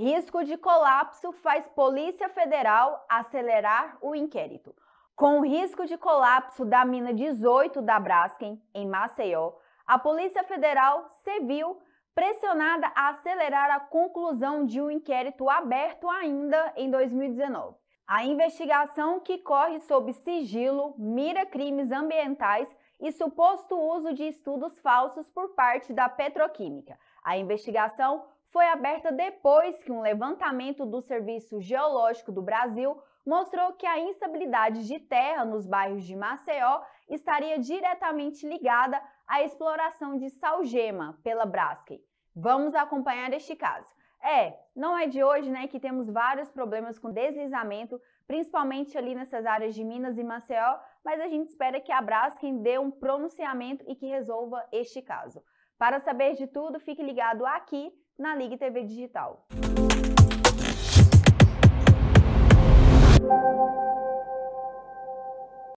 Risco de colapso faz Polícia Federal acelerar o inquérito. Com o risco de colapso da mina 18 da Braskem, em Maceió, a Polícia Federal se viu pressionada a acelerar a conclusão de um inquérito aberto ainda em 2019. A investigação, que corre sob sigilo, mira crimes ambientais e suposto uso de estudos falsos por parte da petroquímica. A investigação foi aberta depois que um levantamento do Serviço Geológico do Brasil mostrou que a instabilidade de terra nos bairros de Maceió estaria diretamente ligada à exploração de salgema pela Braskem. Vamos acompanhar este caso. É, não é de hoje, né, que temos vários problemas com deslizamento, principalmente ali nessas áreas de Minas e Maceió, mas a gente espera que a Braskem dê um pronunciamento e que resolva este caso. Para saber de tudo, fique ligado aqui na Ligue TV Digital.